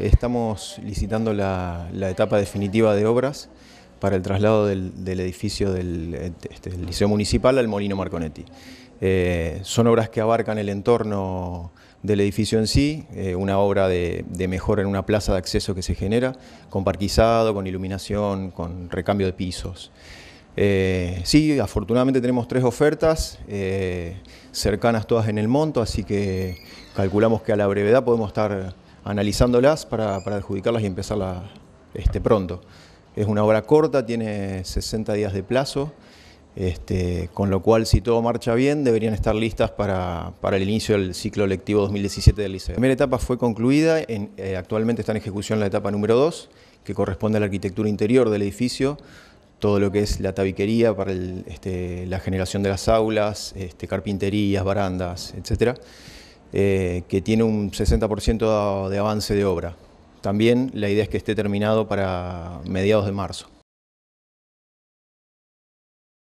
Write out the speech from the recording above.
Estamos licitando la, etapa definitiva de obras para el traslado del, edificio este, del, Liceo Municipal al Molino Marconetti. Eh, son obras que abarcan el entorno del edificio en sí, eh, una obra de, mejora en una plaza de acceso que se genera, con parquizado, con iluminación, con recambio de pisos. Eh, sí, afortunadamente tenemos tres ofertas, cercanas todas en el monto, así que calculamos que a la brevedad podemos estar analizándolas para, para adjudicarlas y empezarlas este, pronto. Es una obra corta, tiene 60 días de plazo, este, con lo cual si todo marcha bien deberían estar listas para, para el inicio del ciclo lectivo 2017 del liceo. La primera etapa fue concluida, en, eh, actualmente está en ejecución la etapa número 2, que corresponde a la arquitectura interior del edificio, todo lo que es la tabiquería para este, la generación de las aulas, este, carpinterías, barandas, etcétera. Eh, que tiene un 60% de avance de obra. También la idea es que esté terminado para mediados de marzo.